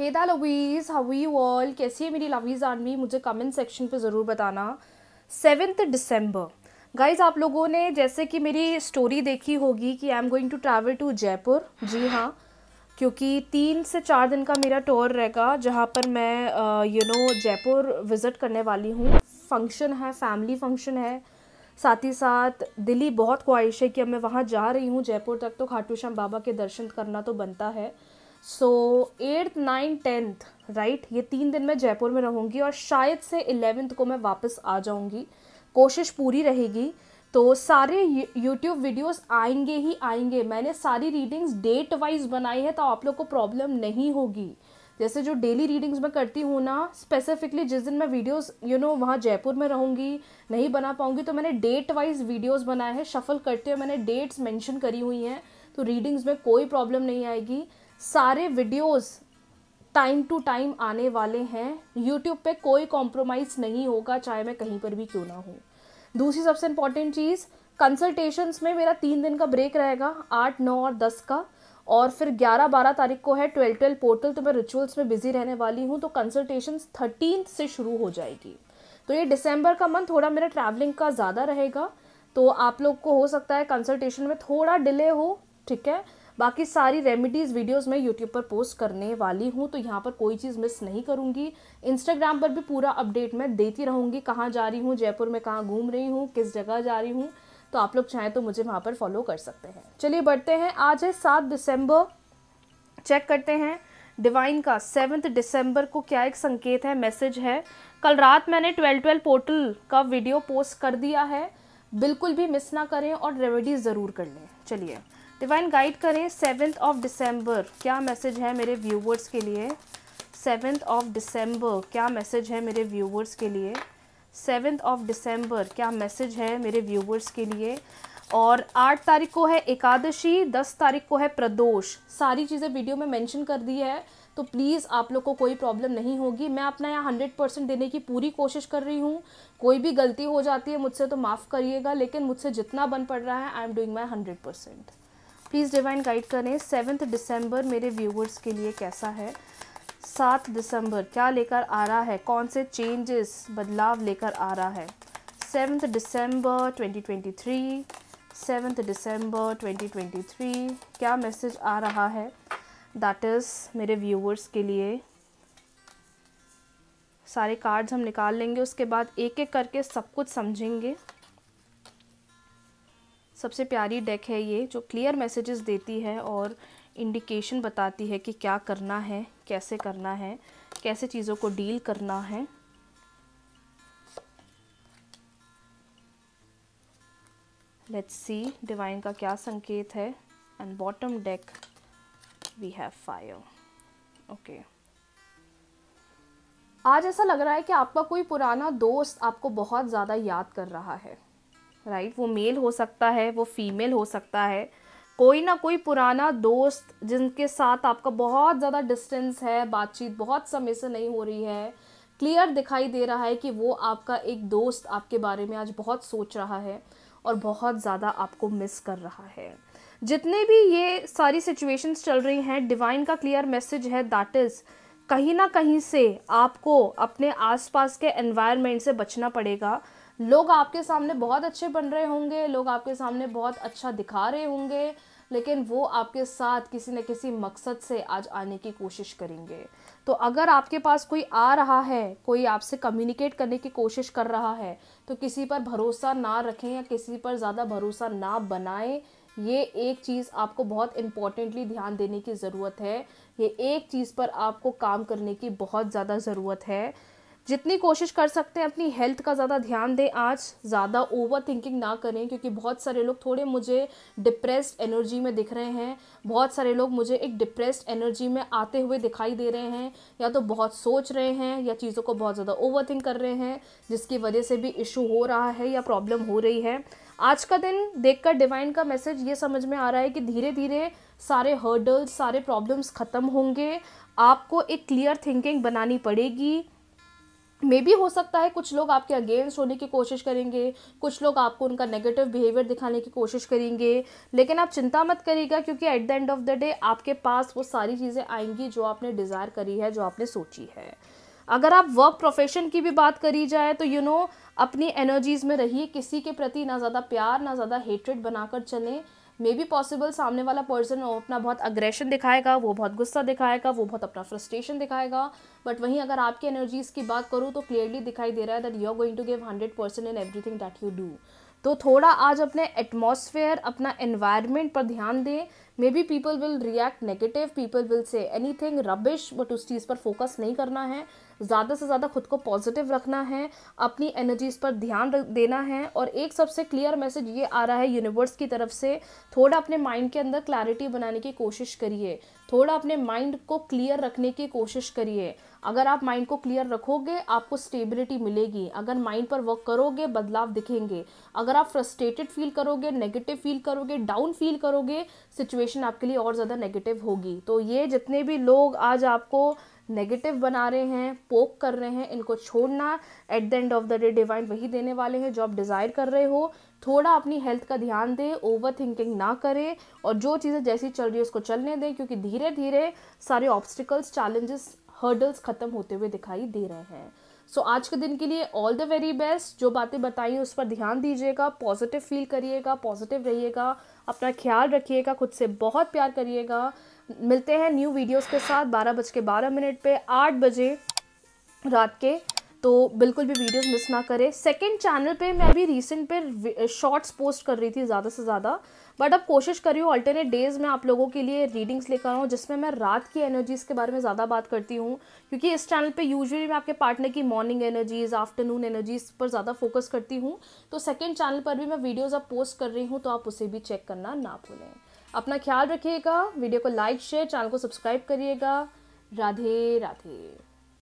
हेदा लवीज़ हवी you all कैसी है मेरी लवीज़ आर्मी मुझे कमेंट सेक्शन पे ज़रूर बताना सेवेंथ दिसंबर गाइज आप लोगों ने जैसे कि मेरी स्टोरी देखी होगी कि I am going to travel to Jaipur जी हाँ क्योंकि तीन से चार दिन का मेरा टूर रहेगा जहाँ पर मैं यू नो जयपुर विज़िट करने वाली हूँ फंक्शन है फैमिली फंक्शन है साथ ही साथ दिल्ली बहुत ख्वाहिश है कि अब मैं वहाँ जा रही हूँ जयपुर तक तो खाटू श्याम बाबा के दर्शन करना तो बनता है सो एट्थ नाइन्थ टेंथ राइट ये तीन दिन मैं जयपुर में रहूँगी और शायद से एलेवेंथ को मैं वापस आ जाऊँगी कोशिश पूरी रहेगी तो सारे यूट्यूब वीडियोस आएंगे ही आएंगे मैंने सारी रीडिंग्स डेट वाइज बनाई है तो आप लोग को प्रॉब्लम नहीं होगी जैसे जो डेली रीडिंग्स मैं करती हूँ ना स्पेसिफिकली जिस दिन मैं वीडियोस यू नो वहाँ जयपुर में रहूँगी नहीं बना पाऊँगी तो मैंने डेट वाइज वीडियोस बनाए हैं शफल करते हुए मैंने डेट्स मेंशन करी हुई हैं तो रीडिंग्स में कोई प्रॉब्लम नहीं आएगी सारे वीडियोस टाइम टू टाइम आने वाले हैं यूट्यूब पे कोई कॉम्प्रोमाइज़ नहीं होगा चाहे मैं कहीं पर भी क्यों ना हूँ दूसरी सबसे इम्पॉर्टेंट चीज़ कंसल्टेशंस में मेरा तीन दिन का ब्रेक रहेगा आठ नौ और दस का और फिर ग्यारह बारह तारीख को है ट्वेल्व ट्वेल्व पोर्टल तो मैं रिचुअल्स में बिजी रहने वाली हूँ तो कंसल्टेशन थर्टीन से शुरू हो जाएगी तो ये दिसंबर का मंथ थोड़ा मेरा ट्रैवलिंग का ज़्यादा रहेगा तो आप लोग को हो सकता है कंसल्टेशन में थोड़ा डिले हो ठीक है बाकी सारी रेमिडीज़ वीडियोस मैं यूट्यूब पर पोस्ट करने वाली हूँ तो यहाँ पर कोई चीज़ मिस नहीं करूँगी इंस्टाग्राम पर भी पूरा अपडेट मैं देती रहूँगी कहाँ जा रही हूँ जयपुर में कहाँ घूम रही हूँ किस जगह जा रही हूँ तो आप लोग चाहें तो मुझे वहाँ पर फॉलो कर सकते हैं चलिए बढ़ते हैं आज है सात दिसंबर चेक करते हैं डिवाइन का सेवन्थ दिसंबर को क्या एक संकेत है मैसेज है कल रात मैंने ट्वेल्व ट्वेल्व पोर्टल का वीडियो पोस्ट कर दिया है बिल्कुल भी मिस ना करें और रेमेडीज ज़रूर कर लें चलिए डिवाइन गाइड करें सेवेंथ ऑफ डिसम्बर क्या मैसेज है मेरे व्यूवर्स के लिए सेवेंथ ऑफ डिसम्बर क्या मैसेज है मेरे व्यूवर्स के लिए सेवेंथ ऑफ डिसम्बर क्या मैसेज है मेरे व्यूवर्स के लिए और आठ तारीख को है एकादशी दस तारीख को है प्रदोष सारी चीज़ें वीडियो में मेंशन कर दी है तो प्लीज़ आप लोग को कोई प्रॉब्लम नहीं होगी मैं अपना यहाँ हंड्रेड परसेंट देने की पूरी कोशिश कर रही हूँ कोई भी गलती हो जाती है मुझसे तो माफ़ करिएगा लेकिन मुझसे जितना बन पड़ रहा है I am doing my hundred percent please divine guide करें सेवन्थ दिसंबर मेरे व्यूवर्स के लिए कैसा है सात दिसंबर क्या लेकर आ रहा है कौन से चेंजेस बदलाव लेकर आ रहा है सेवन्थ दिसंबर 2023 सेवन्थ दिसंबर 2023 क्या मैसेज आ रहा है दैट इज़ मेरे व्यूवर्स के लिए सारे कार्ड्स हम निकाल लेंगे उसके बाद एक एक करके सब कुछ समझेंगे सबसे प्यारी डेक है ये जो क्लियर मैसेजेस देती है और इंडिकेशन बताती है कि क्या करना है कैसे करना है कैसे चीज़ों को डील करना है लेट्स सी डिवाइन का क्या संकेत है and bottom deck we have fire okay आज ऐसा लग रहा है कि आपका कोई पुराना दोस्त आपको बहुत ज़्यादा याद कर रहा है राइट वो मेल हो सकता है वो फीमेल हो सकता है कोई ना कोई पुराना दोस्त जिनके साथ आपका बहुत ज़्यादा डिस्टेंस है बातचीत बहुत समय से नहीं हो रही है क्लियर दिखाई दे रहा है कि वो आपका एक दोस्त आपके बारे में आज बहुत सोच रहा है और बहुत ज़्यादा आपको मिस कर रहा है जितने भी ये सारी सिचुएशंस चल रही हैं डिवाइन का क्लियर मैसेज है दैट इज़ कहीं ना कहीं से आपको अपने आसपास के एनवायरनमेंट से बचना पड़ेगा लोग आपके सामने बहुत अच्छे बन रहे होंगे लोग आपके सामने बहुत अच्छा दिखा रहे होंगे लेकिन वो आपके साथ किसी न किसी मकसद से आज आने की कोशिश करेंगे तो अगर आपके पास कोई आ रहा है कोई आपसे कम्युनिकेट करने की कोशिश कर रहा है तो किसी पर भरोसा ना रखें या किसी पर ज़्यादा भरोसा ना बनाएं ये एक चीज़ आपको बहुत इम्पॉर्टेंटली ध्यान देने की ज़रूरत है ये एक चीज़ पर आपको काम करने की बहुत ज़्यादा ज़रूरत है जितनी कोशिश कर सकते हैं अपनी हेल्थ का ज़्यादा ध्यान दें आज ज़्यादा ओवर थिंकिंग ना करें क्योंकि बहुत सारे लोग थोड़े मुझे डिप्रेस्ड एनर्जी में दिख रहे हैं बहुत सारे लोग मुझे एक डिप्रेस्ड एनर्जी में आते हुए दिखाई दे रहे हैं या तो बहुत सोच रहे हैं या चीज़ों को बहुत ज़्यादा ओवर थिंक कर रहे हैं जिसकी वजह से भी इशू हो रहा है या प्रॉब्लम हो रही है आज का दिन देखकर डिवाइन का मैसेज ये समझ में आ रहा है कि धीरे धीरे सारे हर्डल्स सारे प्रॉब्लम्स ख़त्म होंगे आपको एक क्लियर थिंकिंग बनानी पड़ेगी मे भी हो सकता है कुछ लोग आपके अगेंस्ट होने की कोशिश करेंगे कुछ लोग आपको उनका नेगेटिव बिहेवियर दिखाने की कोशिश करेंगे लेकिन आप चिंता मत करिएगा क्योंकि at the end of the day आपके पास वो सारी चीज़ें आएंगी जो आपने डिज़ायर करी है जो आपने सोची है अगर आप वर्क प्रोफेशन की भी बात करी जाए तो यू you नो know, अपनी एनर्जीज़ में रहिए किसी के प्रति ना ज़्यादा प्यार ना ज़्यादा हेट्रेड बनाकर चलें मे बी पॉसिबल सामने वाला पर्सन अपना बहुत अग्रेशन दिखाएगा वो बहुत गुस्सा दिखाएगा वो बहुत अपना फ्रस्ट्रेशन दिखाएगा बट वहीं अगर आपकी एनर्जीज़ की बात करूँ तो क्लियरली दिखाई दे रहा है that you are going to give hundred percent in everything that you do तो थोड़ा आज अपने एटमोसफेयर अपना एनवायरमेंट पर ध्यान दें maybe people will react negative people will say anything rubbish but उस चीज़ पर फोकस नहीं करना है ज़्यादा से ज़्यादा खुद को पॉजिटिव रखना है अपनी एनर्जीज़ पर ध्यान देना है और एक सबसे क्लियर मैसेज ये आ रहा है यूनिवर्स की तरफ से थोड़ा अपने माइंड के अंदर क्लैरिटी बनाने की कोशिश करिए थोड़ा अपने माइंड को क्लियर रखने की कोशिश करिए अगर आप माइंड को क्लियर रखोगे आपको स्टेबिलिटी मिलेगी अगर माइंड पर वर्क करोगे बदलाव दिखेंगे अगर आप फ्रस्ट्रेटेड फील करोगे नेगेटिव फील करोगे डाउन फील करोगे सिचुएशन सिचुएशन आपके लिए और ज़्यादा नेगेटिव होगी तो ये जितने भी लोग आज आपको नेगेटिव बना रहे हैं पोक कर रहे हैं इनको छोड़ना at the end of the day divine वही देने वाले हैं जो आप डिज़ायर कर रहे हो थोड़ा अपनी हेल्थ का ध्यान दें ओवर थिंकिंग ना करें और जो चीज़ें जैसी चल रही है उसको चलने दें क्योंकि धीरे धीरे सारे ऑब्स्टिकल्स चैलेंजेस हर्डल्स ख़त्म होते हुए दिखाई दे रहे हैं सो आज के दिन के लिए ऑल द वेरी बेस्ट जो बातें बताई उस पर ध्यान दीजिएगा पॉजिटिव फील करिएगा पॉजिटिव रहिएगा अपना ख्याल रखिएगा खुद से बहुत प्यार करिएगा मिलते हैं न्यू वीडियोस के साथ बारह बज के बारह मिनट पर आठ बजे रात के तो बिल्कुल भी वीडियोस मिस ना करें सेकंड चैनल पे मैं अभी रिसेंट पे शॉर्ट्स पोस्ट कर रही थी ज़्यादा से ज़्यादा बट अब कोशिश कर रही हूँ अल्टरनेट डेज़ में आप लोगों के लिए रीडिंग्स लेकर आऊँ जिसमें मैं रात की एनर्जीज़ के बारे में ज़्यादा बात करती हूँ क्योंकि इस चैनल पे यूजुअली मैं आपके पार्टनर की मॉर्निंग एनर्जीज़ आफ्टरनून एनर्जीज़ पर ज़्यादा फोकस करती हूँ तो सेकेंड चैनल पर भी मैं वीडियोज़ अब पोस्ट कर रही हूँ तो आप उसे भी चेक करना ना भूलें अपना ख्याल रखिएगा वीडियो को लाइक शेयर चैनल को सब्सक्राइब करिएगा राधे राधे